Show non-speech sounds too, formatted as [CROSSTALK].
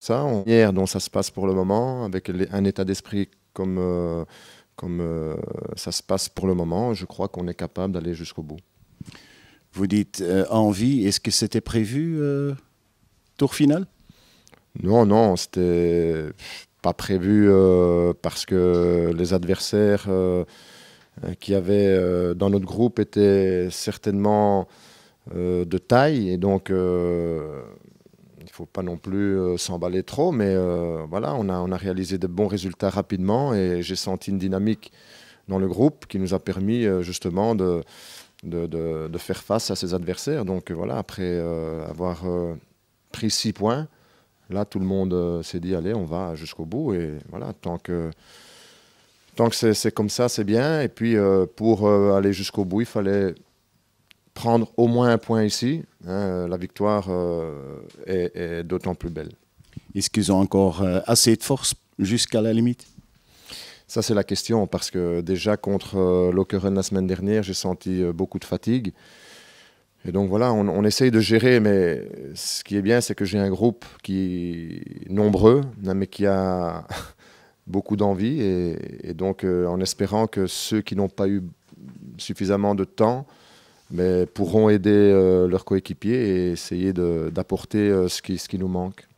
ça, on manière dont ça se passe pour le moment, avec un état d'esprit comme, euh, comme euh, ça se passe pour le moment, je crois qu'on est capable d'aller jusqu'au bout. Vous dites en euh, envie, est-ce que c'était prévu, tour final Non, non, c'était pas prévu parce que les adversaires qui avaient dans notre groupe étaient certainement de taille et donc il ne faut pas non plus euh, s'emballer trop, mais euh, voilà, on a, on a réalisé de bons résultats rapidement et j'ai senti une dynamique dans le groupe qui nous a permis euh, justement de de, de, de, faire face à ses adversaires. Donc voilà, après avoir pris six points, là tout le monde s'est dit allez, on va jusqu'au bout et voilà, tant que. Tant que c'est comme ça, c'est bien. Et puis, pour aller jusqu'au bout, il fallait prendre au moins un point ici, hein, la victoire euh, est, d'autant plus belle. Est-ce qu'ils ont encore euh, assez de force jusqu'à la limite ça, c'est la question, parce que déjà contre euh, la semaine dernière, j'ai senti euh, beaucoup de fatigue. Et donc voilà, on, essaye de gérer, mais ce qui est bien, c'est que j'ai un groupe qui est nombreux, hein, mais qui a [LAUGHS] beaucoup d'envie. Et, donc, en espérant que ceux qui n'ont pas eu suffisamment de temps mais pourront aider euh, leurs coéquipiers et essayer d'apporter euh, ce, qui, ce qui nous manque.